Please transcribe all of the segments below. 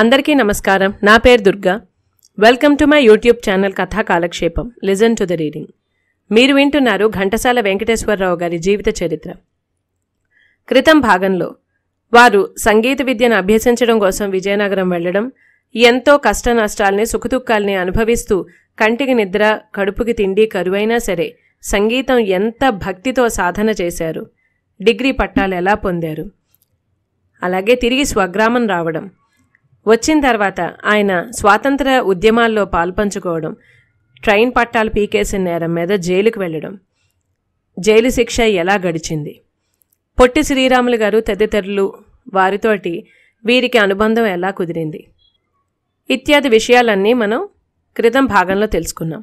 అందరికీ నమస్కారం నా పేరు Durga welcome to my YouTube channel Katha Kalakshepam listen to the reading మీరు వింటున్నారు ఘంటసాల వెంకటేశ్వరరావు గారి జీవిత చరిత్ర క్రితం భాగంలో వారు సంగీత విద్యను అభ్యసించడం కోసం విజయనగరం వెళ్లడం ఎంతో కష్ట నష్టాల్ని సుఖదుఖాల్ని అనుభవిస్తూ కంటికి నిద్ర కడుపుకి తిండి కరువైనా సరే సంగీతం ఎంత భక్తితో సాధన చేశారు డిగ్రీ పట్టాలు ఎలా పొందారు అలాగే తిరిగి స్వగ్రామం రావడం వచ్చిన తర్వాత ఆయన స్వాతంత్ర ఉద్యమాల్లో పాల్పంచుకోవడం ట్రైన్ పట్టాలు పీకేసిన నేరం మీద జైలుకు వెళ్ళడం జైలు శిక్ష ఎలా గడిచింది పొట్టి శ్రీరాములు గారు తదితరులు వారితోటి వీరికి అనుబంధం ఎలా కుదిరింది ఇత్యాది విషయాలన్నీ మనం క్రితం భాగంలో తెలుసుకున్నాం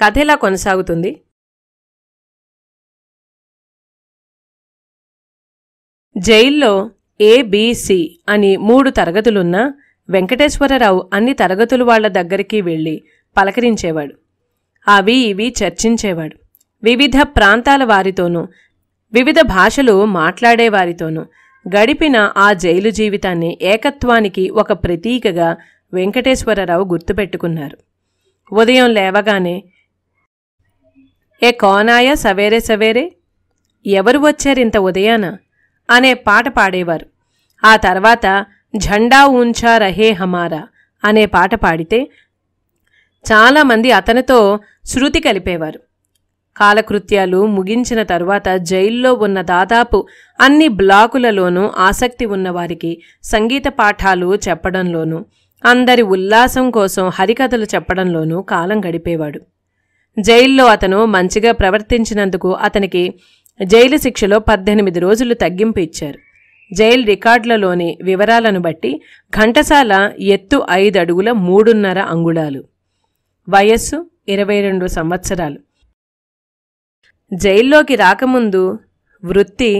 కథ ఇలా కొనసాగుతుంది జైల్లో ఏబీసీ అని మూడు తరగతులున్న వెంకటేశ్వరరావు అన్ని తరగతుల వాళ్ల దగ్గరికి వెళ్ళి పలకరించేవాడు అవి ఇవి చర్చించేవాడు వివిధ ప్రాంతాల వారితోనూ వివిధ భాషలు మాట్లాడేవారితోనూ గడిపిన ఆ జైలు జీవితాన్ని ఏకత్వానికి ఒక ప్రతీకగా వెంకటేశ్వరరావు గుర్తుపెట్టుకున్నారు ఉదయం లేవగానే ఏ కోనాయ సవేరే సవేరే ఎవరు వచ్చారింత ఉదయాన అనే పాట పాడేవారు ఆ తర్వాత ఝండా ఊంచా రహే హమారా అనే పాట పాడితే చాలామంది అతనితో శృతి కలిపేవారు కాలకృత్యాలు ముగించిన తరువాత జైల్లో ఉన్న దాదాపు అన్ని బ్లాకులలోనూ ఆసక్తి ఉన్నవారికి సంగీత పాఠాలు చెప్పడంలోనూ అందరి ఉల్లాసం కోసం హరికథలు చెప్పడంలోనూ కాలం గడిపేవాడు జైల్లో అతను మంచిగా ప్రవర్తించినందుకు అతనికి జైలు శిక్షలో పద్దెనిమిది రోజులు తగ్గింపు ఇచ్చారు జైలు రికార్డులలోని వివరాలను బట్టి ఘంటసాల ఎత్తు ఐదు అడుగుల మూడున్నర అంగుళాలు వయస్సు ఇరవై రెండు సంవత్సరాలు జైల్లోకి రాకముందు వృత్తి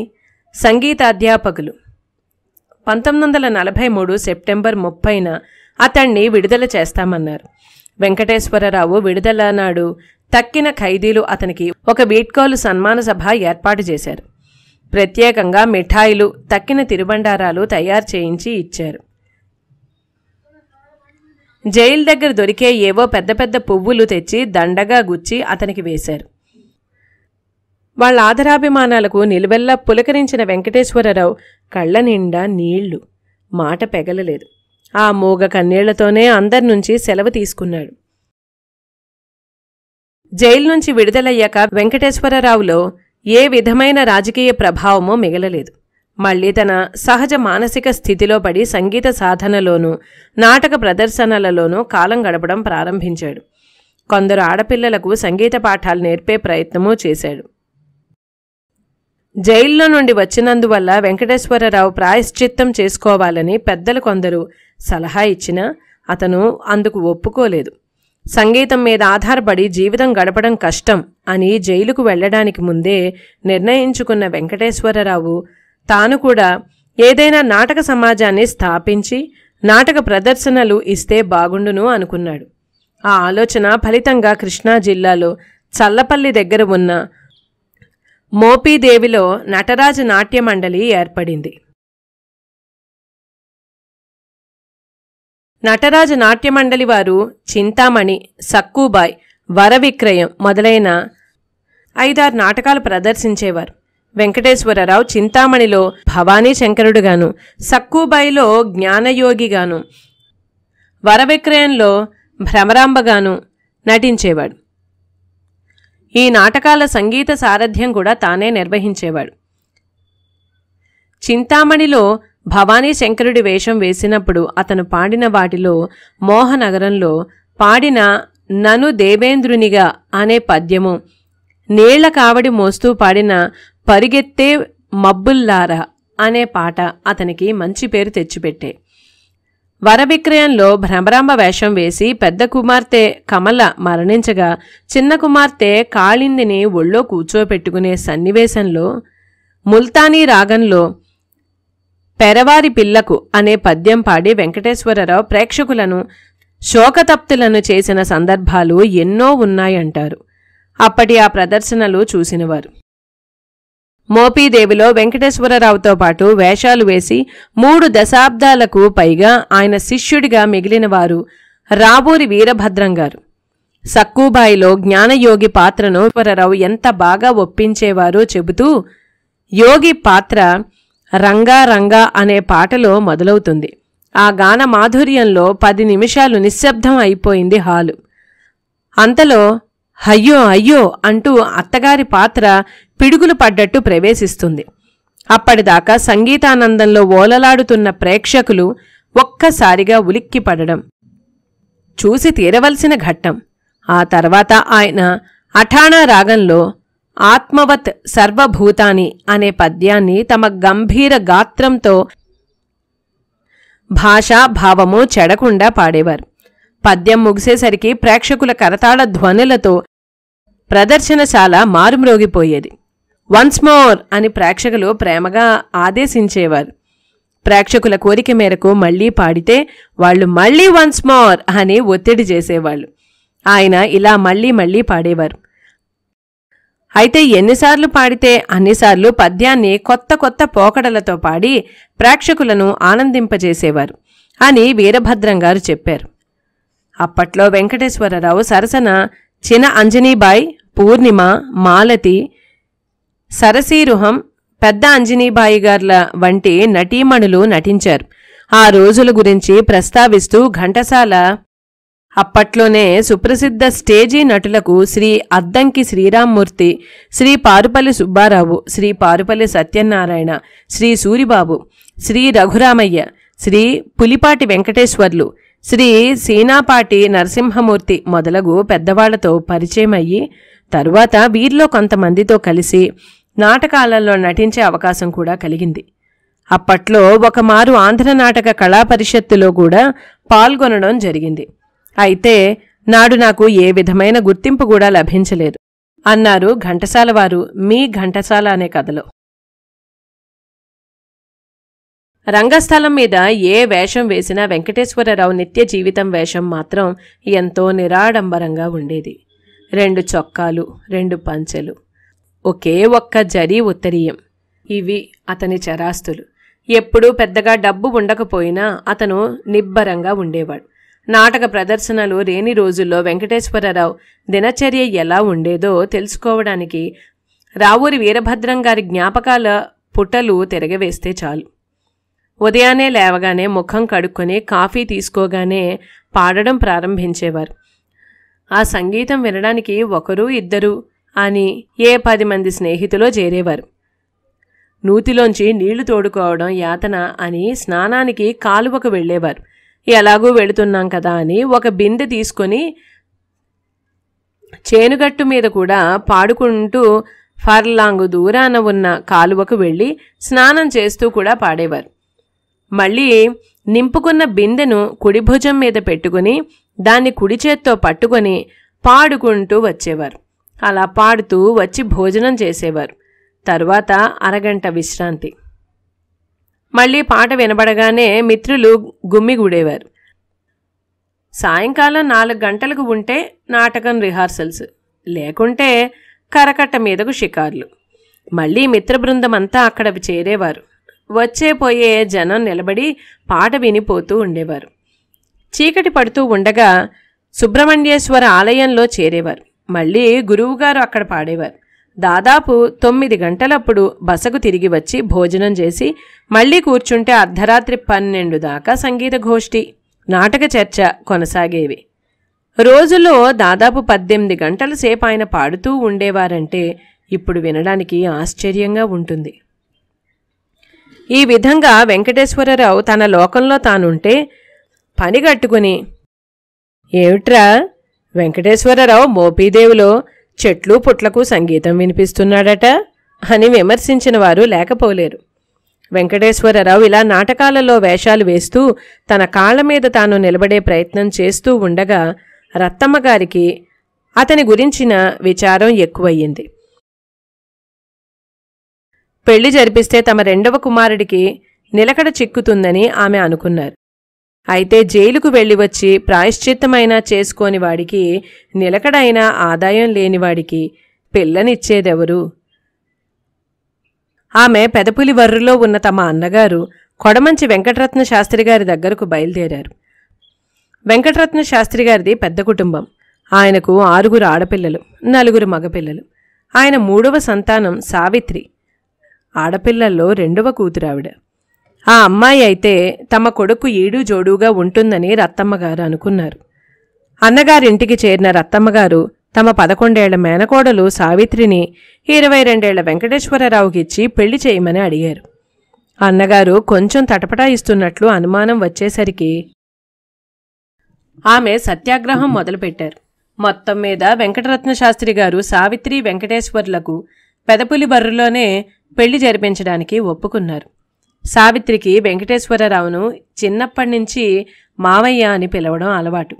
సంగీతాధ్యాపకులు పంతొమ్మిది వందల నలభై మూడు సెప్టెంబర్ ముప్పైన అతన్ని విడుదల చేస్తామన్నారు వెంకటేశ్వరరావు విడుదల నాడు తక్కిన ఖైదీలు అతనికి ఒక వీట్కోలు సన్మాన సభ ఏర్పాటు చేశారు ప్రత్యేకంగా మిఠాయిలు తక్కిన తిరుబండారాలు తయారు చేయించి ఇచ్చారు జైలు దగ్గర దొరికే ఏవో పెద్ద పెద్ద పువ్వులు తెచ్చి దండగా గుచ్చి అతనికి వేశారు వాళ్ళ ఆదరాభిమానాలకు నిలువెల్లా పులకరించిన వెంకటేశ్వరరావు కళ్ళ నిండా నీళ్లు మాట పెగలలేదు ఆ మూగ కన్నీళ్లతోనే అందరి నుంచి సెలవు తీసుకున్నాడు జైలు నుంచి విడుదలయ్యాక వెంకటేశ్వరరావులో ఏ విధమైన రాజకీయ ప్రభావమో మిగలలేదు మళ్లీ తన సహజ మానసిక స్థితిలో పడి సంగీత సాధనలోనూ నాటక ప్రదర్శనలలోనూ కాలం గడపడం ప్రారంభించాడు కొందరు ఆడపిల్లలకు సంగీత పాఠాలు నేర్పే ప్రయత్నమూ చేశాడు జైల్లో నుండి వచ్చినందువల్ల వెంకటేశ్వరరావు ప్రాయశ్చిత్తం చేసుకోవాలని పెద్దలు కొందరు సలహా ఇచ్చినా అతను అందుకు ఒప్పుకోలేదు సంగీతం మీద ఆధారపడి జీవితం గడపడం కష్టం అని జైలుకు వెళ్ళడానికి ముందే నిర్ణయించుకున్న వెంకటేశ్వరరావు తాను కూడా ఏదైనా నాటక సమాజాన్ని స్థాపించి నాటక ప్రదర్శనలు ఇస్తే బాగుండును అనుకున్నాడు ఆ ఆలోచన ఫలితంగా కృష్ణా జిల్లాలో చల్లపల్లి దగ్గర ఉన్న మోపీదేవిలో నటరాజ నాట్య మండలి ఏర్పడింది నటరాజ నాట్యమండలి వారు చింతామణి సక్కుబాయ్ వరవిక్రయం మొదలైన ఐదారు నాటకాలు ప్రదర్శించేవారు వెంకటేశ్వరరావు చింతామణిలో భవానీ శంకరుడుగాను సక్కుబాయిలో జ్ఞానయోగిగాను వరవిక్రయంలో భ్రమరాంబగాను నటించేవాడు ఈ నాటకాల సంగీత సారథ్యం కూడా తానే నిర్వహించేవాడు చింతామణిలో భవానీ శంకరుడి వేషం వేసినప్పుడు అతను పాడిన వాటిలో మోహనగరంలో పాడిన నను దేవేంద్రునిగా అనే పద్యము నీళ్ల కావడి మోస్తూ పాడిన పరిగెత్తే మబ్బుల్లారా అనే పాట అతనికి మంచి పేరు తెచ్చిపెట్టే వరవిక్రయంలో భ్రమరాంబ వేషం వేసి పెద్ద కుమార్తె కమల మరణించగా చిన్న కుమార్తె కాళిందిని ఒళ్ళో కూర్చోపెట్టుకునే సన్నివేశంలో ముల్తానీ రాగంలో పెరవారి పిల్లకు అనే పద్యం పాడి వెంకటేశ్వరరావు ప్రేక్షకులను శోకతప్తులను చేసిన సందర్భాలు ఎన్నో ఉన్నాయంటారు అప్పటి ఆ ప్రదర్శనలు చూసినవారు మోపీదేవిలో వెంకటేశ్వరరావుతో పాటు వేషాలు వేసి మూడు దశాబ్దాలకు పైగా ఆయన శిష్యుడిగా మిగిలినవారు రాబూరి వీరభద్రం గారు సక్కుబాయిలో జ్ఞానయోగి పాత్రను వరరావు ఎంత బాగా ఒప్పించేవారో చెబుతూ యోగి పాత్ర రంగా రంగా అనే పాటలో మొదలవుతుంది ఆ గాన మాధుర్యంలో పది నిమిషాలు నిశ్శబ్దం అయిపోయింది హాలు అంతలో అయ్యో అయ్యో అంటూ అత్తగారి పాత్ర పిడుగులు పడ్డట్టు ప్రవేశిస్తుంది అప్పటిదాకా సంగీతానందంలో ఓలలాడుతున్న ప్రేక్షకులు ఒక్కసారిగా ఉలిక్కి పడడం చూసి తీరవలసిన ఘట్టం ఆ తర్వాత ఆయన అఠాణా రాగంలో ఆత్మవత్ సర్వభూతాని అనే పద్యాన్ని తమ గంభీర గాత్రంతో భాషా భావము చెడకుండా పాడేవారు పద్యం ముగిసేసరికి ప్రేక్షకుల కరతాళ ధ్వనులతో ప్రదర్శనశాల మారుమ్రోగిపోయేది వన్స్ మోర్ అని ప్రేక్షకులు ప్రేమగా ఆదేశించేవారు ప్రేక్షకుల కోరిక మేరకు మళ్లీ పాడితే వాళ్ళు మళ్లీ వన్స్ మోర్ అని ఒత్తిడి చేసేవాళ్ళు ఆయన ఇలా మళ్లీ మళ్లీ పాడేవారు అయితే ఎన్నిసార్లు పాడితే అన్నిసార్లు పద్యాన్ని కొత్త కొత్త పోకడలతో పాడి ప్రేక్షకులను ఆనందింపజేసేవారు అని వీరభద్రం గారు చెప్పారు అప్పట్లో వెంకటేశ్వరరావు సరసన చిన అంజనీబాయ్ పూర్ణిమ మాలతి సరసీరుహం పెద్ద అంజనీబాయి గార్ల వంటి నటీమణులు నటించారు ఆ రోజుల గురించి ప్రస్తావిస్తూ ఘంటసాల అప్పట్లోనే సుప్రసిద్ధ స్టేజీ నటులకు శ్రీ అద్దంకి శ్రీరామ్మూర్తి శ్రీ పారుపల్లి సుబ్బారావు శ్రీ పారుపల్లి సత్యనారాయణ శ్రీ సూరిబాబు శ్రీ రఘురామయ్య శ్రీ పులిపాటి వెంకటేశ్వర్లు శ్రీ సీనాపాటి నరసింహమూర్తి మొదలగు పెద్దవాళ్లతో పరిచయం అయ్యి తరువాత వీరిలో కొంతమందితో కలిసి నాటకాలలో నటించే అవకాశం కూడా కలిగింది అప్పట్లో ఒకమారు ఆంధ్ర నాటక కళా పరిషత్తులో కూడా పాల్గొనడం జరిగింది అయితే నాడు నాకు ఏ విధమైన గుర్తింపు కూడా లభించలేదు అన్నారు ఘంటసాలవారు మీ ఘంటసాల అనే కథలో రంగస్థలం మీద ఏ వేషం వేసినా వెంకటేశ్వరరావు నిత్య జీవితం వేషం మాత్రం ఎంతో నిరాడంబరంగా ఉండేది రెండు చొక్కాలు రెండు పంచెలు ఒకే ఒక్క జరీ ఉత్తరీయం ఇవి అతని చరాస్తులు ఎప్పుడూ పెద్దగా డబ్బు ఉండకపోయినా అతను నిబ్బరంగా ఉండేవాడు నాటక ప్రదర్శనలు లేని రోజుల్లో వెంకటేశ్వరరావు దినచర్య ఎలా ఉండేదో తెలుసుకోవడానికి రావూరి వీరభద్రం గారి జ్ఞాపకాల పుటలు తిరగవేస్తే చాలు ఉదయాన్నే లేవగానే ముఖం కడుక్కొని కాఫీ తీసుకోగానే పాడడం ప్రారంభించేవారు ఆ సంగీతం వినడానికి ఒకరు ఇద్దరు అని ఏ పది మంది స్నేహితులో చేరేవారు నూతిలోంచి నీళ్లు తోడుకోవడం యాతన అని స్నానానికి కాలువకు వెళ్ళేవారు ఎలాగూ వెళుతున్నాం కదా అని ఒక బిందె తీసుకొని చేనుగట్టు మీద కూడా పాడుకుంటూ ఫర్లాంగ్ దూరాన ఉన్న కాలువకు వెళ్ళి స్నానం చేస్తూ కూడా పాడేవారు మళ్ళీ నింపుకున్న బిందెను కుడి భుజం మీద పెట్టుకుని దాన్ని కుడి చేత్తో పట్టుకొని పాడుకుంటూ వచ్చేవారు అలా పాడుతూ వచ్చి భోజనం చేసేవారు తర్వాత అరగంట విశ్రాంతి మళ్ళీ పాట వినబడగానే మిత్రులు గుమ్మిగూడేవారు సాయంకాలం నాలుగు గంటలకు ఉంటే నాటకం రిహార్సల్స్ లేకుంటే కరకట్ట మీదకు షికార్లు మళ్ళీ మిత్ర బృందం అంతా అక్కడ చేరేవారు వచ్చే పోయే జనం నిలబడి పాట వినిపోతూ ఉండేవారు చీకటి పడుతూ ఉండగా సుబ్రహ్మణ్యేశ్వర ఆలయంలో చేరేవారు మళ్ళీ గురువుగారు అక్కడ పాడేవారు దాదాపు తొమ్మిది గంటలప్పుడు బసకు తిరిగి వచ్చి భోజనం చేసి మళ్లీ కూర్చుంటే అర్ధరాత్రి పన్నెండు దాకా సంగీత గోష్ఠి నాటక చర్చ కొనసాగేవి రోజులో దాదాపు పద్దెనిమిది గంటల సేపు ఆయన పాడుతూ ఉండేవారంటే ఇప్పుడు వినడానికి ఆశ్చర్యంగా ఉంటుంది ఈ విధంగా వెంకటేశ్వరరావు తన లోకంలో తానుంటే పని కట్టుకుని ఏమిట్రా వెంకటేశ్వరరావు మోపీదేవిలో చెట్లు పుట్లకు సంగీతం వినిపిస్తున్నాడట అని విమర్శించిన వారు లేకపోలేరు వెంకటేశ్వరరావు ఇలా నాటకాలలో వేషాలు వేస్తూ తన కాళ్ల మీద తాను నిలబడే ప్రయత్నం చేస్తూ ఉండగా రత్తమ్మ గారికి అతని గురించిన విచారం ఎక్కువయ్యింది పెళ్లి జరిపిస్తే తమ రెండవ కుమారుడికి నిలకడ చిక్కుతుందని ఆమె అనుకున్నారు అయితే జైలుకు వెళ్ళి వచ్చి ప్రాయశ్చిత్తమైనా చేసుకోని వాడికి నిలకడైన ఆదాయం లేనివాడికి పిల్లనిచ్చేదెవరు ఆమె పెదపులి వర్రులో ఉన్న తమ అన్నగారు కొడమంచి వెంకటరత్న శాస్త్రి గారి దగ్గరకు బయలుదేరారు వెంకటరత్న శాస్త్రిగారిది పెద్ద కుటుంబం ఆయనకు ఆరుగురు ఆడపిల్లలు నలుగురు మగపిల్లలు ఆయన మూడవ సంతానం సావిత్రి ఆడపిల్లల్లో రెండవ కూతురావిడ ఆ అమ్మాయి అయితే తమ కొడుకు ఏడు జోడుగా ఉంటుందని రత్తమ్మగారు అనుకున్నారు అన్నగారింటికి చేరిన రత్తమ్మగారు తమ పదకొండేళ్ల మేనకోడలు సావిత్రిని ఇరవై రెండేళ్ల వెంకటేశ్వరరావుకి ఇచ్చి పెళ్లి చేయమని అడిగారు అన్నగారు కొంచెం తటపటాయిస్తున్నట్లు అనుమానం వచ్చేసరికి ఆమె సత్యాగ్రహం మొదలుపెట్టారు మొత్తం మీద వెంకటరత్న శాస్త్రి గారు సావిత్రి వెంకటేశ్వర్లకు పెదపులి బర్రులోనే పెళ్లి జరిపించడానికి ఒప్పుకున్నారు సావిత్రికి వెంకటేశ్వరరావును చిన్నప్పటి నుంచి మావయ్య అని పిలవడం అలవాటు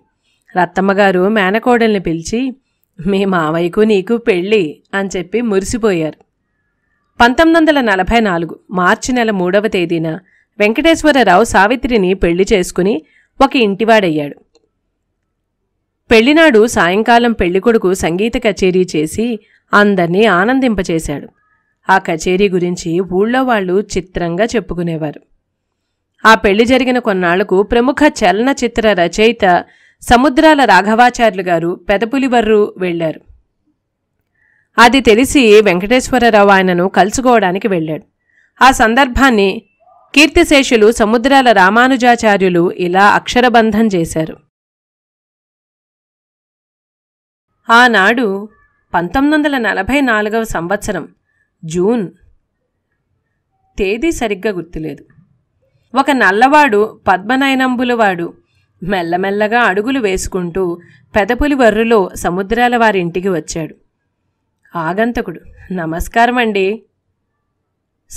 రత్తమ్మగారు మేనకోడల్ని పిలిచి మీ మావయ్యకు నీకు పెళ్ళి అని చెప్పి మురిసిపోయారు పంతొమ్మిది వందల నలభై నాలుగు మార్చి నెల మూడవ తేదీన వెంకటేశ్వరరావు సావిత్రిని పెళ్లి చేసుకుని ఒక ఇంటివాడయ్యాడు పెళ్లినాడు సాయంకాలం పెళ్లికొడుకు సంగీత కచేరీ చేసి అందరినీ ఆనందింపచేశాడు ఆ కచేరీ గురించి ఊళ్ళో వాళ్ళు చిత్రంగా చెప్పుకునేవారు ఆ పెళ్లి జరిగిన కొన్నాళ్లకు ప్రముఖ చలనచిత్ర రచయిత సముద్రాల రాఘవాచార్యులు గారు పెదపులివర్రు వెళ్లారు అది తెలిసి వెంకటేశ్వరరావు ఆయనను కలుసుకోవడానికి వెళ్ళాడు ఆ సందర్భాన్ని కీర్తిశేషులు సముద్రాల రామానుజాచార్యులు ఇలా అక్షరబంధం చేశారు ఆనాడు పంతొమ్మిది వందల నలభై నాలుగవ సంవత్సరం జూన్ తేదీ సరిగ్గా గుర్తులేదు ఒక నల్లవాడు పద్మనయనంబులవాడు మెల్లమెల్లగా అడుగులు వేసుకుంటూ పెదపులి వర్రులో సముద్రాల వారింటికి వచ్చాడు ఆగంతకుడు నమస్కారం అండి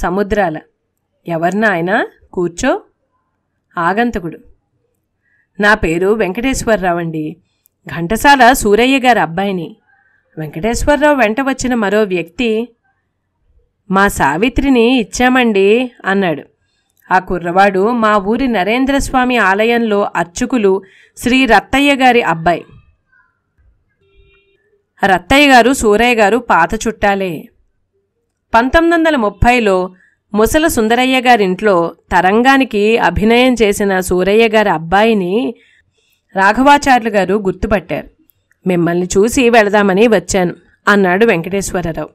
సముద్రాల ఎవరినా ఆయన కూర్చో ఆగంతకుడు నా పేరు వెంకటేశ్వరరావు అండి ఘంటసాల సూరయ్య గారి అబ్బాయిని వెంకటేశ్వరరావు వెంట వచ్చిన మరో వ్యక్తి మా సావిత్రిని ఇచ్చామండి అన్నాడు ఆ కుర్రవాడు మా ఊరి నరేంద్రస్వామి ఆలయంలో అర్చకులు శ్రీ రత్తయ్య గారి అబ్బాయి రత్తయ్య గారు సూరయ్య గారు పాత చుట్టాలే పంతొమ్మిది వందల ముప్పైలో ముసల సుందరయ్య గారింట్లో తరంగానికి అభినయం చేసిన సూరయ్య గారి అబ్బాయిని రాఘవాచార్యులు గారు గుర్తుపట్టారు మిమ్మల్ని చూసి వెళదామని వచ్చాను అన్నాడు వెంకటేశ్వరరావు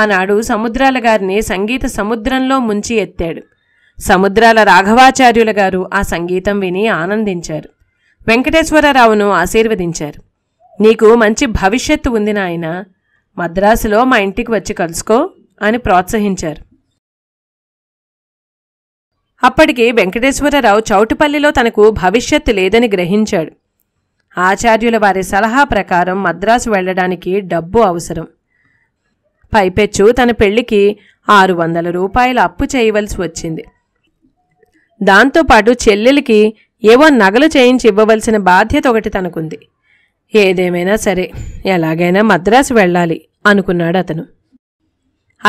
ఆనాడు సముద్రాల గారిని సంగీత సముద్రంలో ముంచి ఎత్తాడు సముద్రాల రాఘవాచార్యుల గారు ఆ సంగీతం విని ఆనందించారు వెంకటేశ్వరరావును ఆశీర్వదించారు నీకు మంచి భవిష్యత్తు ఉంది నాయన మద్రాసులో మా ఇంటికి వచ్చి కలుసుకో అని ప్రోత్సహించారు అప్పటికి వెంకటేశ్వరరావు చౌటుపల్లిలో తనకు భవిష్యత్తు లేదని గ్రహించాడు ఆచార్యుల వారి సలహా ప్రకారం మద్రాసు వెళ్ళడానికి డబ్బు అవసరం పైపెచ్చు తన పెళ్లికి ఆరు వందల రూపాయలు అప్పు చేయవలసి వచ్చింది దాంతోపాటు చెల్లెలికి ఏవో నగలు చేయించి ఇవ్వవలసిన బాధ్యత ఒకటి తనకుంది ఏదేమైనా సరే ఎలాగైనా మద్రాసు వెళ్ళాలి అనుకున్నాడు అతను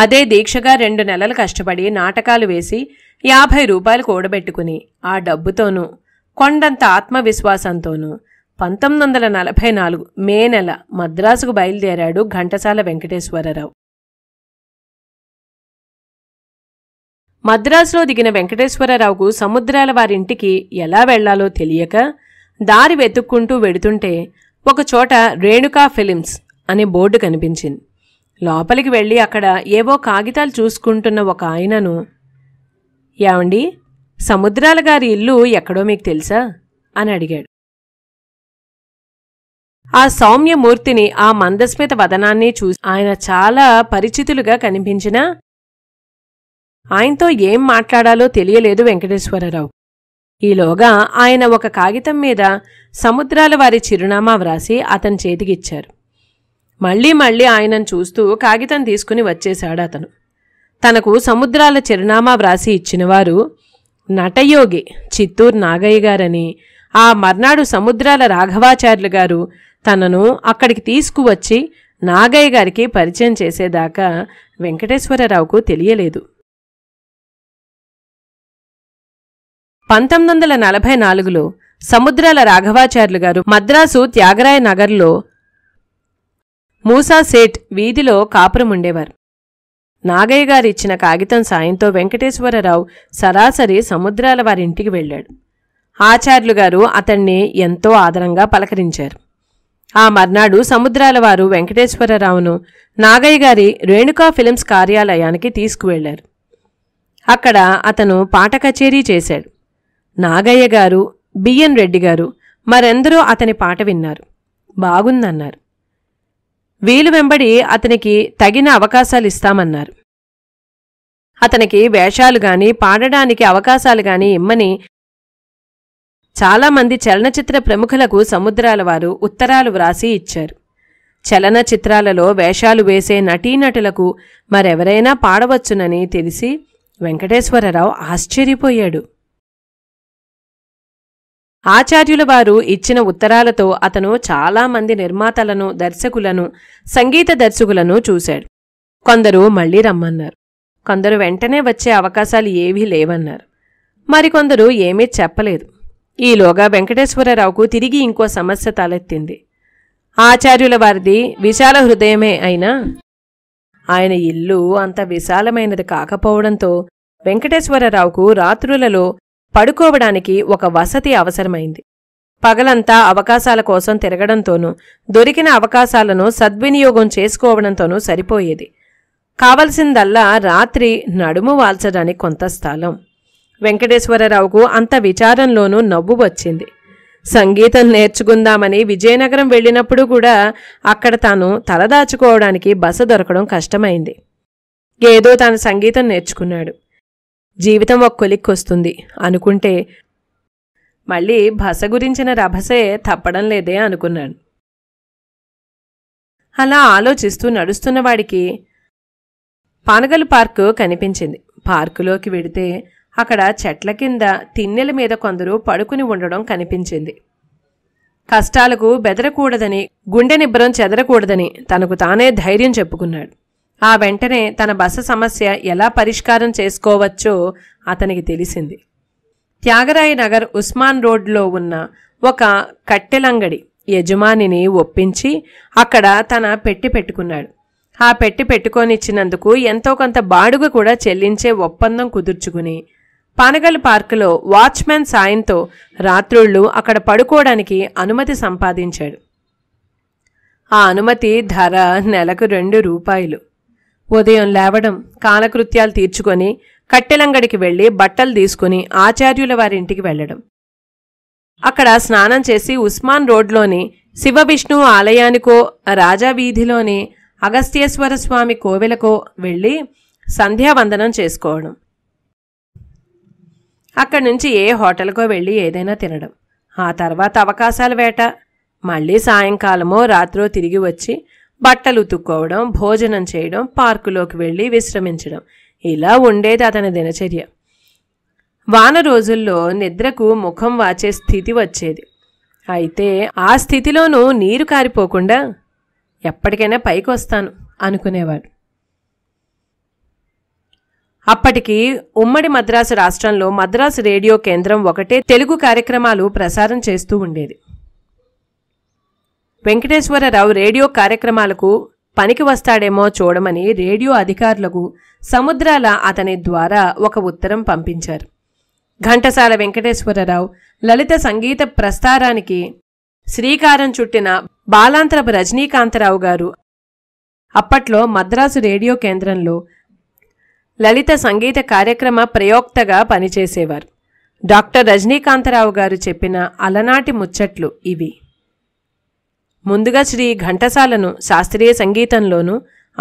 అదే దీక్షగా రెండు నెలలు కష్టపడి నాటకాలు వేసి యాభై రూపాయలు కూడబెట్టుకుని ఆ డబ్బుతోనూ కొండంత ఆత్మవిశ్వాసంతోనూ పంతొమ్మిది వందల నలభై నాలుగు మే నెల మద్రాసుకు బయలుదేరాడు ఘంటసాల వెంకటేశ్వరరావు మద్రాసులో దిగిన వెంకటేశ్వరరావుకు సముద్రాల వారింటికి ఎలా వెళ్లాలో తెలియక దారి వెతుక్కుంటూ వెడుతుంటే ఒకచోట రేణుకా ఫిలిమ్స్ అనే బోర్డు కనిపించింది లోపలికి వెళ్ళి అక్కడ ఏవో కాగితాలు చూసుకుంటున్న ఒక ఆయనను ఏమండి సముద్రాల గారి ఇల్లు ఎక్కడో మీకు తెలుసా అని అడిగాడు ఆ సౌమ్యమూర్తిని ఆ మందస్మిత వదనాన్ని చూసి ఆయన చాలా పరిచితులుగా కనిపించినా ఆయనతో ఏం మాట్లాడాలో తెలియలేదు వెంకటేశ్వరరావు ఈలోగా ఆయన ఒక కాగితం మీద సముద్రాల వారి చిరునామా వ్రాసి అతని చేతికిచ్చారు మళ్లీ మళ్లీ ఆయనను చూస్తూ కాగితం తీసుకుని వచ్చేశాడు అతను తనకు సముద్రాల చిరునామా వ్రాసి ఇచ్చినవారు నటయోగి చిత్తూరు నాగయ్య గారని ఆ మర్నాడు సముద్రాల రాఘవాచార్యులు గారు తనను అక్కడికి తీసుకువచ్చి నాగయ్య గారికి పరిచయం చేసేదాకా వెంకటేశ్వరరావుకు తెలియలేదు పంతొమ్మిది వందల నలభై నాలుగులో సముద్రాల రాఘవాచార్యులు గారు మద్రాసు త్యాగరాయ నగర్లో మూసాసేట్ వీధిలో కాపురం ఉండేవారు నాగయ్య గారు ఇచ్చిన కాగితం సాయంతో వెంకటేశ్వరరావు సరాసరి సముద్రాల వారింటికి వెళ్ళాడు ఆచార్యులు గారు అతన్ని ఎంతో ఆదరంగా పలకరించారు ఆ మర్నాడు సముద్రాల వారు వెంకటేశ్వరరావును నాగయ్య గారి రేణుకా ఫిలిమ్స్ కార్యాలయానికి తీసుకువెళ్లారు అక్కడ అతను పాట కచేరీ చేశాడు నాగయ్య గారు బిఎన్ రెడ్డి గారు మరెందరో అతని పాట విన్నారు బాగుందన్నారు వీలు వెంబడి అతనికి తగిన అవకాశాలు ఇస్తామన్నారు అతనికి వేషాలు గాని పాడడానికి అవకాశాలు గాని ఇమ్మని చాలామంది చలనచిత్ర ప్రముఖులకు సముద్రాల వారు ఉత్తరాలు వ్రాసి ఇచ్చారు చలనచిత్రాలలో వేషాలు వేసే నటీనటులకు మరెవరైనా పాడవచ్చునని తెలిసి వెంకటేశ్వరరావు ఆశ్చర్యపోయాడు ఆచార్యుల వారు ఇచ్చిన ఉత్తరాలతో అతను చాలామంది నిర్మాతలను దర్శకులను సంగీత దర్శకులను చూశాడు కొందరు మళ్లీ రమ్మన్నారు కొందరు వెంటనే వచ్చే అవకాశాలు ఏవీ లేవన్నారు మరికొందరు ఏమీ చెప్పలేదు ఈలోగా వెంకటేశ్వరరావుకు తిరిగి ఇంకో సమస్య తలెత్తింది ఆచార్యుల వారిది విశాల హృదయమే అయినా ఆయన ఇల్లు అంత విశాలమైనది కాకపోవడంతో వెంకటేశ్వరరావుకు రాత్రులలో పడుకోవడానికి ఒక వసతి అవసరమైంది పగలంతా అవకాశాల కోసం తిరగడంతోనూ దొరికిన అవకాశాలను సద్వినియోగం చేసుకోవడంతోనూ సరిపోయేది కావలసిందల్లా రాత్రి నడుము వాల్చడానికి కొంత స్థలం వెంకటేశ్వరరావుకు అంత విచారంలోనూ నవ్వు వచ్చింది సంగీతం నేర్చుకుందామని విజయనగరం వెళ్ళినప్పుడు కూడా అక్కడ తాను తలదాచుకోవడానికి బస దొరకడం కష్టమైంది ఏదో తాను సంగీతం నేర్చుకున్నాడు జీవితం ఒక కొలిక్కొస్తుంది అనుకుంటే మళ్ళీ భస గురించిన రభసే తప్పడం లేదే అనుకున్నాను అలా ఆలోచిస్తూ నడుస్తున్నవాడికి పానగలు పార్కు కనిపించింది పార్కులోకి వెడితే అక్కడ చెట్ల కింద తిన్నెల మీద కొందరు పడుకుని ఉండడం కనిపించింది కష్టాలకు బెదరకూడదని గుండె నిబ్బరం చెదరకూడదని తనకు తానే ధైర్యం చెప్పుకున్నాడు ఆ వెంటనే తన బస సమస్య ఎలా పరిష్కారం చేసుకోవచ్చో అతనికి తెలిసింది త్యాగరాయ నగర్ ఉస్మాన్ రోడ్లో ఉన్న ఒక కట్టెలంగడి యజమానిని ఒప్పించి అక్కడ తన పెట్టి పెట్టుకున్నాడు ఆ పెట్టి పెట్టుకొనిచ్చినందుకు ఎంతో కొంత బాడుగ కూడా చెల్లించే ఒప్పందం కుదుర్చుకుని పానగల్ పార్కులో వాచ్మెన్ సాయంతో రాత్రుళ్ళు అక్కడ పడుకోవడానికి అనుమతి సంపాదించాడు ఆ అనుమతి ధర నెలకు రెండు రూపాయలు ఉదయం లేవడం కాలకృత్యాలు తీర్చుకొని కట్టెలంగడికి వెళ్లి బట్టలు తీసుకుని ఆచార్యుల వారింటికి వెళ్లడం అక్కడ స్నానం చేసి ఉస్మాన్ రోడ్లోని శివవిష్ణు ఆలయానికో రాజావీధిలోని అగస్త్యేశ్వర స్వామి కోవెలకో వెళ్ళి సంధ్యావందనం చేసుకోవడం అక్కడి నుంచి ఏ హోటల్కో వెళ్ళి ఏదైనా తినడం ఆ తర్వాత అవకాశాల వేట మళ్ళీ సాయంకాలమో రాత్రో తిరిగి వచ్చి బట్టలు ఉతుక్కోవడం భోజనం చేయడం పార్కులోకి వెళ్ళి విశ్రమించడం ఇలా ఉండేది అతని దినచర్య వాన రోజుల్లో నిద్రకు ముఖం వాచే స్థితి వచ్చేది అయితే ఆ స్థితిలోనూ నీరు కారిపోకుండా ఎప్పటికైనా పైకి వస్తాను అనుకునేవాడు అప్పటికి ఉమ్మడి మద్రాసు రాష్ట్రంలో మద్రాసు రేడియో కేంద్రం ఒకటే తెలుగు కార్యక్రమాలు ప్రసారం చేస్తూ ఉండేది వెంకటేశ్వరరావు రేడియో కార్యక్రమాలకు పనికి వస్తాడేమో చూడమని రేడియో అధికారులకు సముద్రాల అతని ద్వారా ఒక ఉత్తరం పంపించారు ఘంటసాల వెంకటేశ్వరరావు లలిత సంగీత ప్రస్తారానికి శ్రీకారం చుట్టిన బాలాంతరపు రజనీకాంతరావు గారు అప్పట్లో మద్రాసు రేడియో కేంద్రంలో లలిత సంగీత కార్యక్రమ ప్రయోక్తగా పనిచేసేవారు డాక్టర్ రజనీకాంతరావు గారు చెప్పిన అలనాటి ముచ్చట్లు ఇవి ముందుగా శ్రీ ఘంటసాలను శాస్త్రీయ సంగీతంలోనూ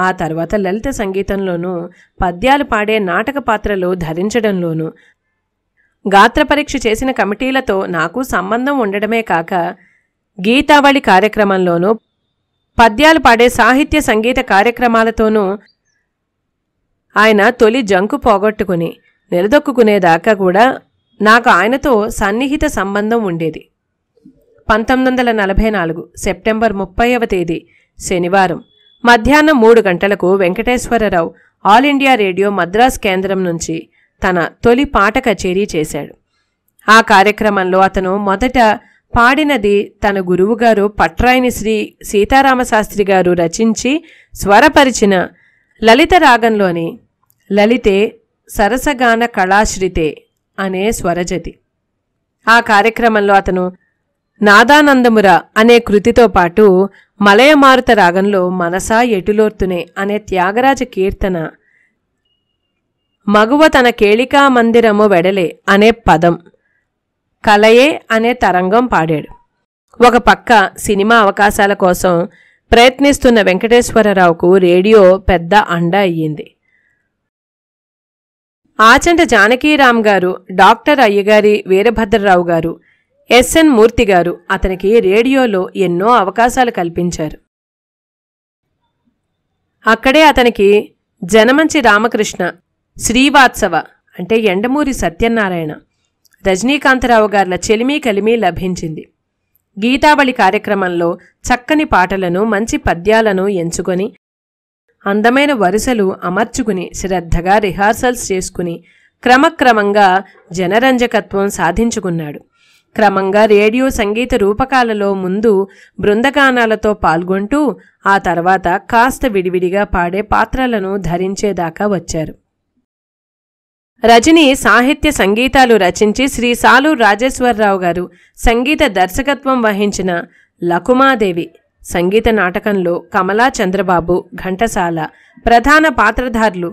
ఆ తర్వాత లలిత సంగీతంలోనూ పద్యాలు పాడే నాటక పాత్రలు ధరించడంలోనూ గాత్ర పరీక్ష చేసిన కమిటీలతో నాకు సంబంధం ఉండడమే కాక గీతావళి కార్యక్రమంలోనూ పద్యాలు పాడే సాహిత్య సంగీత కార్యక్రమాలతోనూ ఆయన తొలి జంకు పోగొట్టుకుని నిలదొక్కునేదాకా కూడా నాకు ఆయనతో సన్నిహిత సంబంధం ఉండేది పంతొమ్మిది వందల నలభై నాలుగు సెప్టెంబర్ ముప్పైవ తేదీ శనివారం మధ్యాహ్నం మూడు గంటలకు Venkateswararao all India radio Madras కేంద్రం నుంచి తన తొలి పాట కచేరీ చేశాడు ఆ కార్యక్రమంలో అతను మొదట పాడినది తన గురువుగారు పట్రాయిని శ్రీ సీతారామశాస్త్రి గారు రచించి స్వరపరిచిన లలిత రాగంలోని లలితే సరసగాన కళాశ్రితే అనే స్వరజతి ఆ కార్యక్రమంలో అతను నాదానందమురా అనే కృతితో పాటు మలయమారుత రాగంలో మనసా ఎటులోర్తునే అనే త్యాగరాజ కీర్తన మగువ తన కేళికా మందిరము వెడలే అనే పదం కలయే అనే తరంగం పాడాడు ఒక పక్క సినిమా అవకాశాల కోసం ప్రయత్నిస్తున్న వెంకటేశ్వరరావుకు రేడియో పెద్ద అండ అయ్యింది ఆచంట జానకీరామ్ గారు డాక్టర్ అయ్యగారి వీరభద్రరావు గారు ఎస్ఎన్ మూర్తి గారు అతనికి రేడియోలో ఎన్నో అవకాశాలు కల్పించారు అక్కడే అతనికి జనమంచి రామకృష్ణ శ్రీవాత్సవ అంటే ఎండమూరి సత్యనారాయణ రజనీకాంతరావు గార్ల చెలిమీ కలిమీ లభించింది గీతావళి కార్యక్రమంలో చక్కని పాటలను మంచి పద్యాలను ఎంచుకొని అందమైన వరుసలు అమర్చుకుని శ్రద్ధగా రిహార్సల్స్ చేసుకుని క్రమక్రమంగా జనరంజకత్వం సాధించుకున్నాడు క్రమంగా రేడియో సంగీత రూపకాలలో ముందు బృందగానాలతో పాల్గొంటూ ఆ తర్వాత కాస్త విడివిడిగా పాడే పాత్రలను ధరించేదాకా వచ్చారు రజని సాహిత్య సంగీతాలు రచించి శ్రీ సాలు రాజేశ్వరరావు గారు సంగీత దర్శకత్వం వహించిన లకుమాదేవి సంగీత నాటకంలో కమలా చంద్రబాబు ఘంటసాల ప్రధాన పాత్రధారులు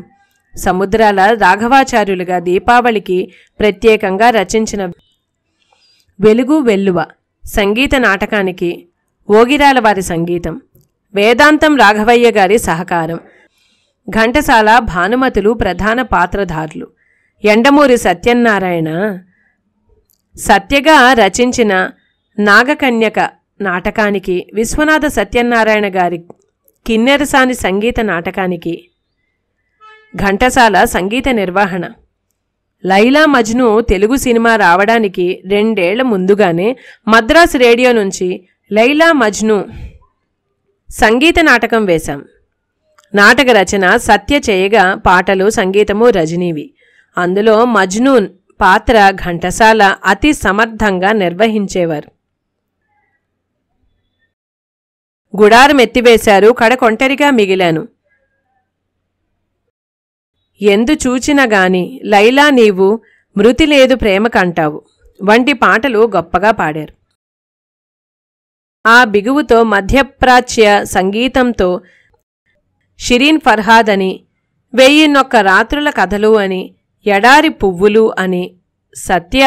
సముద్రాల రాఘవాచార్యులుగా దీపావళికి ప్రత్యేకంగా రచించిన వెలుగు వెల్లువ సంగీత నాటకానికి ఓగిరాల వారి సంగీతం వేదాంతం రాఘవయ్య గారి సహకారం ఘంటసాల భానుమతులు ప్రధాన పాత్రధారులు ఎండమూరి సత్యనారాయణ సత్యగా రచించిన నాగకన్యక నాటకానికి విశ్వనాథ సత్యనారాయణ గారి కిన్నెరసాని సంగీత నాటకానికి ఘంటసాల సంగీత నిర్వహణ లైలా మజ్ను తెలుగు సినిమా రావడానికి రెండేళ్ల ముందుగానే మద్రాసు రేడియో నుంచి లైలా మజ్ను సంగీత నాటకం వేశాం నాటక రచన సత్య చేయగా పాటలు సంగీతము రజనీవి అందులో మజ్నూన్ పాత్ర ఘంటసాల అతి సమర్థంగా నిర్వహించేవారు గుడారం ఎత్తివేశారు కడకొంటరిగా మిగిలాను ఎందు చూచినా గాని లైలా నీవు మృతి లేదు ప్రేమకంటావు వంటి పాటలు గొప్పగా పాడారు ఆ బిగువుతో మధ్యప్రాచ్య సంగీతంతో షిరీన్ ఫర్హాద్ అని వెయ్యిన్నొక్క రాత్రుల కథలు అని ఎడారి పువ్వులు అని సత్య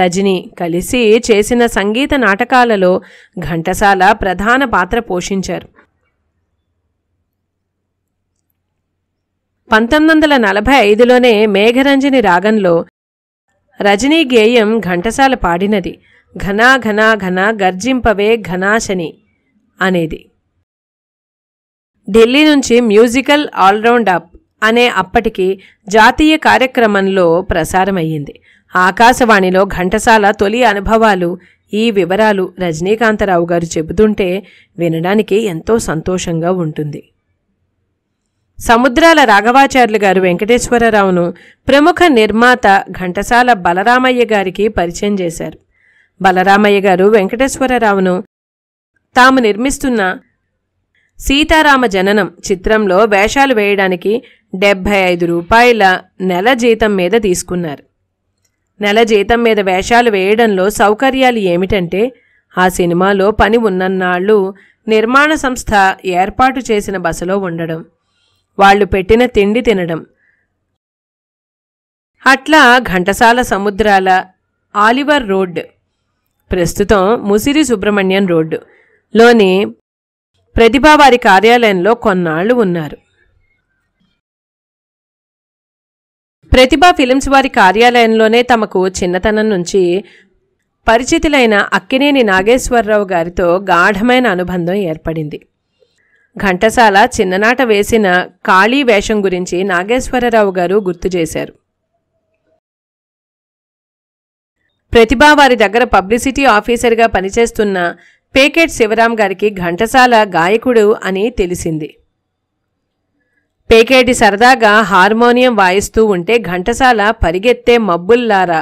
రజని కలిసి చేసిన సంగీత నాటకాలలో ఘంటసాల ప్రధాన పాత్ర పోషించారు పంతొమ్మిది వందల నలభై ఐదులోనే మేఘరంజని రాగంలో రజనీ గేయం ఘంటసాల పాడినది ఘనా ఘనా ఘన గర్జింపవే ఘనాశని అనేది ఢిల్లీ నుంచి మ్యూజికల్ ఆల్రౌండ్ అప్ అనే అప్పటికి జాతీయ కార్యక్రమంలో ప్రసారమయ్యింది ఆకాశవాణిలో ఘంటసాల తొలి అనుభవాలు ఈ వివరాలు రజనీకాంతరావు గారు చెబుతుంటే వినడానికి ఎంతో సంతోషంగా ఉంటుంది సముద్రాల రాఘవాచార్యులు గారు వెంకటేశ్వరరావును ప్రముఖ నిర్మాత ఘంటసాల బలరామయ్య గారికి పరిచయం చేశారు బలరామయ్య గారు వెంకటేశ్వరరావును తాము నిర్మిస్తున్న సీతారామ జననం చిత్రంలో వేషాలు వేయడానికి డెబ్భై ఐదు రూపాయల నెల జీతం మీద తీసుకున్నారు నెల జీతం మీద వేషాలు వేయడంలో సౌకర్యాలు ఏమిటంటే ఆ సినిమాలో పని ఉన్నన్నాళ్ళు నిర్మాణ సంస్థ ఏర్పాటు చేసిన బసలో ఉండడం వాళ్ళు పెట్టిన తిండి తినడం అట్లా ఘంటసాల సముద్రాల ఆలివర్ రోడ్ ప్రస్తుతం ముసిరి సుబ్రహ్మణ్యం రోడ్డు లోని ప్రతిభావారి వారి కార్యాలయంలో కొన్నాళ్లు ఉన్నారు ప్రతిభా ఫిలిమ్స్ వారి కార్యాలయంలోనే తమకు చిన్నతనం నుంచి పరిచితులైన అక్కినేని నాగేశ్వరరావు గారితో గాఢమైన అనుబంధం ఏర్పడింది ఘంటసాల చిన్ననాట వేసిన ఖాళీ వేషం గురించి నాగేశ్వరరావు గారు గుర్తు చేశారు ప్రతిభ వారి దగ్గర పబ్లిసిటీ ఆఫీసర్గా పనిచేస్తున్న పేకెట్ శివరాం గారికి ఘంటసాల గాయకుడు అని తెలిసింది పేకేటి సరదాగా హార్మోనియం వాయిస్తూ ఉంటే ఘంటసాల పరిగెత్తే మబ్బుల్లారా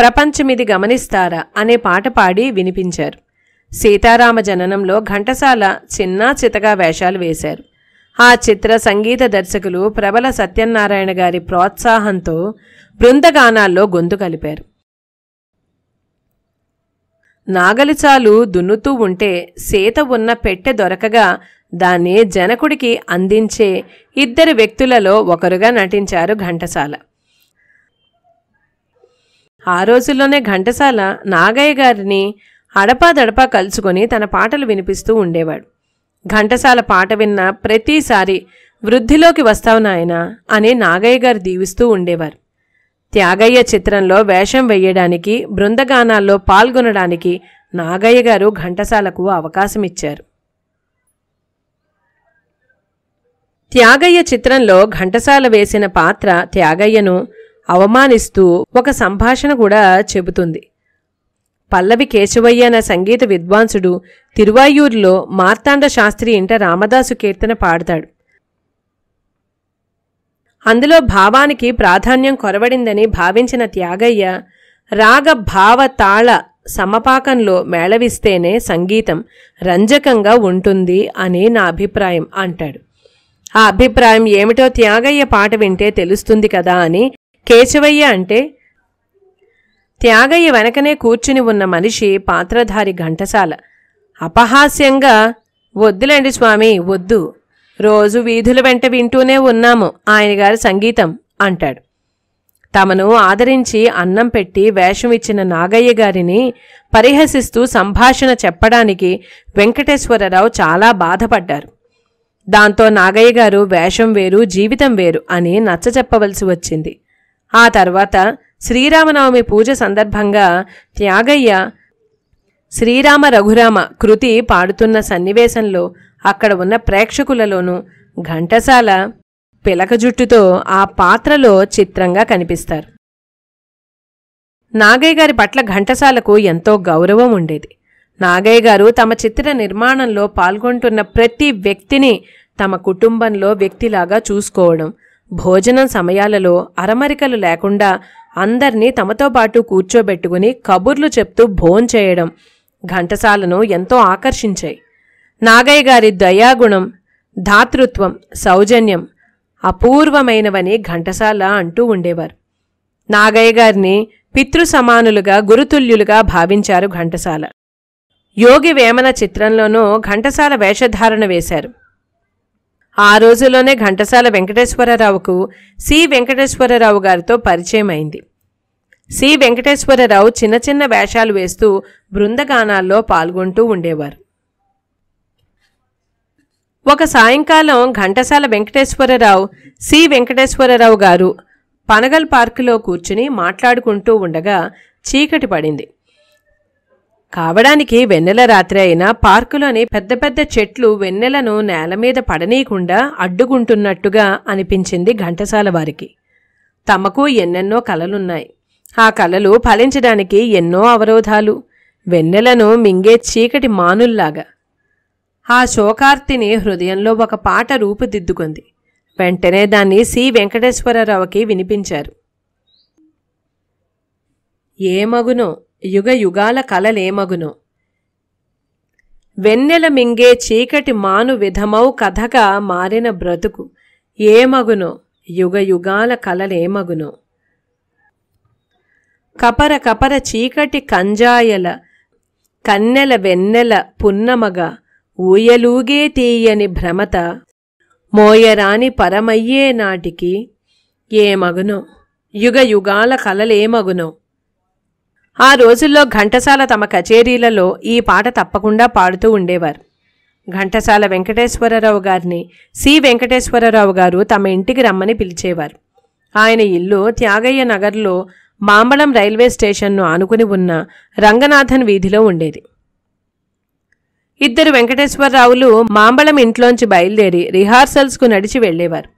ప్రపంచమిది గమనిస్తారా అనే పాట పాడి వినిపించారు సీతారామ జననంలో ఘంటసాల చిన్నా చితగా వేషాలు వేశారు ఆ చిత్ర సంగీత దర్శకులు ప్రబల సత్యనారాయణ గారి ప్రోత్సాహంతో బృందగానాల్లో గొంతు కలిపారు నాగలిచాలు దున్నుతూ ఉంటే సీత ఉన్న పెట్టె దొరకగా దాన్ని జనకుడికి అందించే ఇద్దరు వ్యక్తులలో ఒకరుగా నటించారు ఘంటసాల ఆ రోజుల్లోనే ఘంటసాల నాగయ్య గారిని అడపాదడపా కలుసుకొని తన పాటలు వినిపిస్తూ ఉండేవాడు ఘంటసాల పాట విన్న ప్రతిసారి వృద్ధిలోకి వస్తావు నాయన అని నాగయ్య గారు దీవిస్తూ ఉండేవారు త్యాగయ్య చిత్రంలో వేషం వేయడానికి బృందగానాల్లో పాల్గొనడానికి నాగయ్య గారు ఘంటసాలకు అవకాశమిచ్చారు త్యాగయ్య చిత్రంలో ఘంటసాల వేసిన పాత్ర త్యాగయ్యను అవమానిస్తూ ఒక సంభాషణ కూడా చెబుతుంది పల్లవి కేశవయ్య అన్న సంగీత విద్వాంసుడు తిరువాయూరులో మార్తాండ శాస్త్రి ఇంట రామదాసు కీర్తన పాడతాడు అందులో భావానికి ప్రాధాన్యం కొరవడిందని భావించిన త్యాగయ్య రాగ భావ తాళ సమపాకంలో మేళవిస్తేనే సంగీతం రంజకంగా ఉంటుంది అని నా అభిప్రాయం అంటాడు ఆ అభిప్రాయం ఏమిటో త్యాగయ్య పాట వింటే తెలుస్తుంది కదా అని కేశవయ్య అంటే త్యాగయ్య వెనకనే కూర్చుని ఉన్న మనిషి పాత్రధారి ఘంటసాల అపహాస్యంగా వద్దులేండి స్వామి వద్దు రోజు వీధుల వెంట వింటూనే ఉన్నాము ఆయన గారి సంగీతం అంటాడు తమను ఆదరించి అన్నం పెట్టి వేషం ఇచ్చిన నాగయ్య గారిని పరిహసిస్తూ సంభాషణ చెప్పడానికి వెంకటేశ్వరరావు చాలా బాధపడ్డారు దాంతో నాగయ్య గారు వేషం వేరు జీవితం వేరు అని నచ్చ చెప్పవలసి వచ్చింది ఆ తర్వాత శ్రీరామనవమి పూజ సందర్భంగా త్యాగయ్య శ్రీరామ రఘురామ కృతి పాడుతున్న సన్నివేశంలో అక్కడ ఉన్న ప్రేక్షకులలోనూ ఘంటసాల పిలక జుట్టుతో ఆ పాత్రలో చిత్రంగా కనిపిస్తారు నాగయ్య గారి పట్ల ఘంటసాలకు ఎంతో గౌరవం ఉండేది నాగయ్య గారు తమ చిత్ర నిర్మాణంలో పాల్గొంటున్న ప్రతి వ్యక్తిని తమ కుటుంబంలో వ్యక్తిలాగా చూసుకోవడం భోజనం సమయాలలో అరమరికలు లేకుండా అందర్నీ తమతో పాటు కూర్చోబెట్టుకుని కబుర్లు చెప్తూ భోంచేయడం ఘంటసాలను ఎంతో ఆకర్షించాయి నాగయ్య గారి దయాగుణం ధాతృత్వం సౌజన్యం అపూర్వమైనవని ఘంటసాల అంటూ ఉండేవారు నాగయ్య గారిని పితృ సమానులుగా గురుతుల్యులుగా భావించారు ఘంటసాల యోగి వేమన చిత్రంలోనూ ఘంటసాల వేషధారణ వేశారు ఆ రోజుల్లోనే ఘంటసాల వెంకటేశ్వరరావుకు సి వెంకటేశ్వరరావు గారితో పరిచయం అయింది సి వెంకటేశ్వరరావు చిన్న చిన్న వేషాలు వేస్తూ బృందగానాల్లో పాల్గొంటూ ఉండేవారు ఒక సాయంకాలం ఘంటసాల వెంకటేశ్వరరావు సి వెంకటేశ్వరరావు గారు పనగల్ పార్కులో కూర్చుని మాట్లాడుకుంటూ ఉండగా చీకటి పడింది కావడానికి వెన్నెల రాత్రి అయినా పార్కులోని పెద్ద పెద్ద చెట్లు వెన్నెలను నేల మీద పడనీయకుండా అడ్డుకుంటున్నట్టుగా అనిపించింది ఘంటసాల వారికి తమకు ఎన్నెన్నో కలలున్నాయి ఆ కలలు ఫలించడానికి ఎన్నో అవరోధాలు వెన్నెలను మింగే చీకటి మానుల్లాగా ఆ శోకార్తిని హృదయంలో ఒక పాట రూపుదిద్దుకుంది వెంటనే దాన్ని సి వెంకటేశ్వరరావుకి వినిపించారు ఏమగునో యుగ యుగాల కలలేమగునో వెన్నెల మింగే చీకటి మాను విధమౌ కథగా మారిన బ్రతుకు ఏమగునో యుగ యుగాల కలలేమగునో కపర కపర చీకటి కంజాయల కన్నెల వెన్నెల పున్నమగ ఊయలూగే తీయని భ్రమత మోయరాని పరమయ్యే నాటికి ఏ మగునో యుగ యుగాల కలలేమగునో ఆ రోజుల్లో ఘంటసాల తమ కచేరీలలో ఈ పాట తప్పకుండా పాడుతూ ఉండేవారు ఘంటసాల వెంకటేశ్వరరావు గారిని సి వెంకటేశ్వరరావు గారు తమ ఇంటికి రమ్మని పిలిచేవారు ఆయన ఇల్లు త్యాగయ్య నగర్లో మాంబళం రైల్వే స్టేషన్ను ఆనుకుని ఉన్న రంగనాథన్ వీధిలో ఉండేది ఇద్దరు వెంకటేశ్వరరావులు మాంబళం ఇంట్లోంచి బయలుదేరి రిహార్సల్స్కు నడిచి వెళ్ళేవారు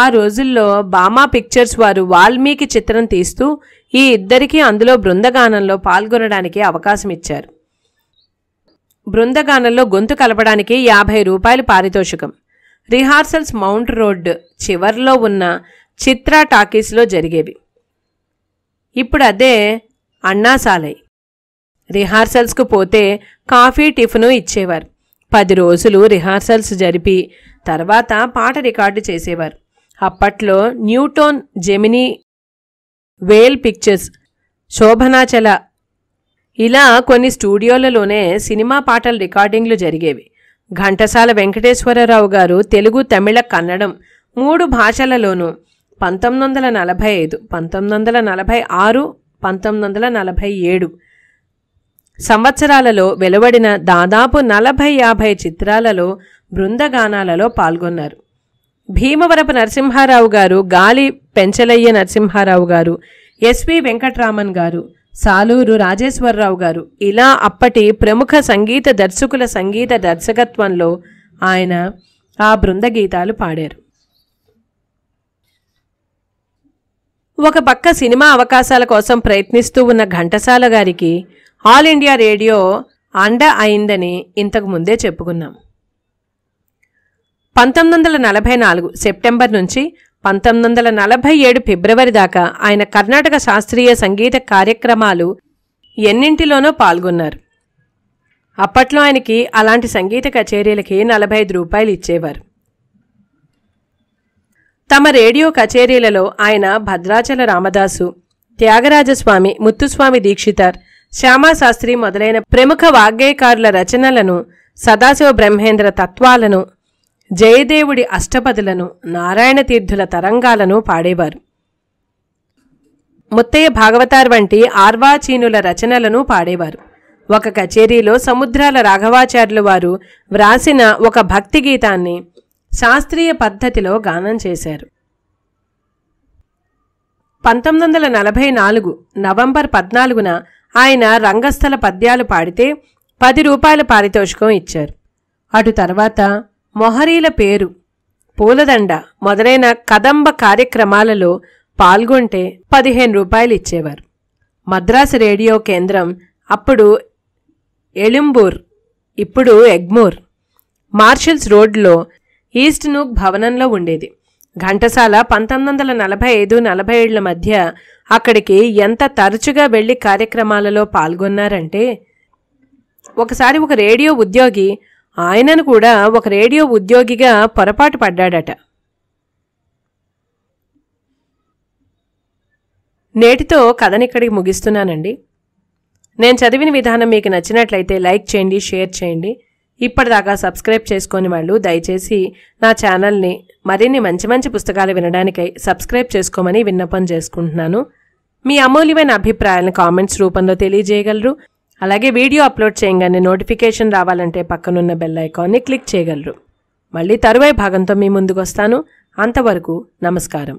ఆ రోజుల్లో బామా పిక్చర్స్ వారు వాల్మీకి చిత్రం తీస్తూ ఈ ఇద్దరికీ అందులో బృందగానంలో పాల్గొనడానికి అవకాశం ఇచ్చారు బృందగానంలో గొంతు కలపడానికి యాభై రూపాయలు పారితోషికం రిహార్సల్స్ మౌంట్ రోడ్ చివర్లో ఉన్న చిత్ర టాకీస్లో జరిగేవి ఇప్పుడు అదే అన్నాసాలై రిహార్సల్స్కు పోతే కాఫీ టిఫిను ఇచ్చేవారు పది రోజులు రిహార్సల్స్ జరిపి తర్వాత పాట రికార్డు చేసేవారు అప్పట్లో Newtone Gemini Vel pictures Shobhanachala ఇలా కొన్ని స్టూడియోలలోనే సినిమా పాటల రికార్డింగ్లు జరిగేవి ఘంటసాల వెంకటేశ్వరరావు గారు తెలుగు తమిళ కన్నడం మూడు భాషలలోనూ పంతొమ్మిది వందల నలభై ఐదు పంతొమ్మిది వందల నలభై ఆరు పంతొమ్మిది వందల నలభై ఏడు సంవత్సరాలలో వెలువడిన దాదాపు నలభై యాభై చిత్రాలలో బృందగానాలలో పాల్గొన్నారు భీమవరపు నరసింహారావు గారు గాలి పెంచలయ్య నరసింహారావు గారు ఎస్వి వెంకట్రామన్ గారు సాలూరు రాజేశ్వరరావు గారు ఇలా అప్పటి ప్రముఖ సంగీత దర్శకుల సంగీత దర్శకత్వంలో ఆయన ఆ బృందగీతాలు పాడారు ఒక పక్క సినిమా అవకాశాల కోసం ప్రయత్నిస్తూ ఉన్న ఘంటసాల గారికి ఆల్ ఇండియా రేడియో అండ అయిందని ఇంతకు ముందే చెప్పుకున్నాం పంతొమ్మిది వందల నలభై నాలుగు సెప్టెంబర్ నుంచి పంతొమ్మిది వందల నలభై ఏడు ఫిబ్రవరి దాకా ఆయన కర్ణాటక శాస్త్రీయ సంగీత కార్యక్రమాలు ఎన్నింటిలోనో పాల్గొన్నారు అప్పట్లో ఆయనకి అలాంటి సంగీత కచేరీలకి నలభై ఐదు రూపాయలు ఇచ్చేవారు తమ రేడియో కచేరీలలో ఆయన భద్రాచల రామదాసు త్యాగరాజస్వామి ముత్తుస్వామి దీక్షితార్ శ్యామాశాస్త్రి మొదలైన ప్రముఖ వాగ్గేయకారుల రచనలను సదాశివ బ్రహ్మేంద్ర తత్వాలను జయదేవుడి అష్టపదులను నారాయణ తీర్థుల తరంగాలను పాడేవారు ముత్తయ్య భాగవతార్ వంటి ఆర్వాచీనుల రచనలను పాడేవారు ఒక కచేరీలో సముద్రాల రాఘవాచార్యులు వారు వ్రాసిన ఒక భక్తి గీతాన్ని శాస్త్రీయ పద్ధతిలో గానం చేశారు పంతొమ్మిది వందల నలభై నాలుగు నవంబర్ పద్నాలుగున ఆయన రంగస్థల పద్యాలు పాడితే పది రూపాయల పారితోషికం ఇచ్చారు అటు తర్వాత మొహరీల పేరు పూలదండ మొదలైన కదంబ కార్యక్రమాలలో పాల్గొంటే పదిహేను రూపాయలు ఇచ్చేవారు మద్రాసు రేడియో కేంద్రం అప్పుడు ఎళింబూర్ ఇప్పుడు ఎగ్మూర్ మార్షల్స్ రోడ్లో ఈస్ట్ నూక్ భవనంలో ఉండేది ఘంటసాల పంతొమ్మిది వందల నలభై ఐదు నలభై ఏళ్ల మధ్య అక్కడికి ఎంత తరచుగా వెళ్లి కార్యక్రమాలలో పాల్గొన్నారంటే ఒకసారి ఒక రేడియో ఉద్యోగి ఆయనను కూడా ఒక రేడియో ఉద్యోగిగా పొరపాటు పడ్డాడట నేటితో కథనిక్కడికి ముగిస్తున్నానండి నేను చదివిన విధానం మీకు నచ్చినట్లయితే లైక్ చేయండి షేర్ చేయండి ఇప్పటిదాకా సబ్స్క్రైబ్ చేసుకుని వాళ్ళు దయచేసి నా ఛానల్ని మరిన్ని మంచి మంచి పుస్తకాలు వినడానికై సబ్స్క్రైబ్ చేసుకోమని విన్నపం చేసుకుంటున్నాను మీ అమూల్యమైన అభిప్రాయాలను కామెంట్స్ రూపంలో తెలియజేయగలరు అలాగే వీడియో అప్లోడ్ చేయగానే నోటిఫికేషన్ రావాలంటే పక్కనున్న బెల్ ఐకాన్ని క్లిక్ చేయగలరు మళ్ళీ తరువాయి భాగంతో మీ ముందుకు వస్తాను అంతవరకు నమస్కారం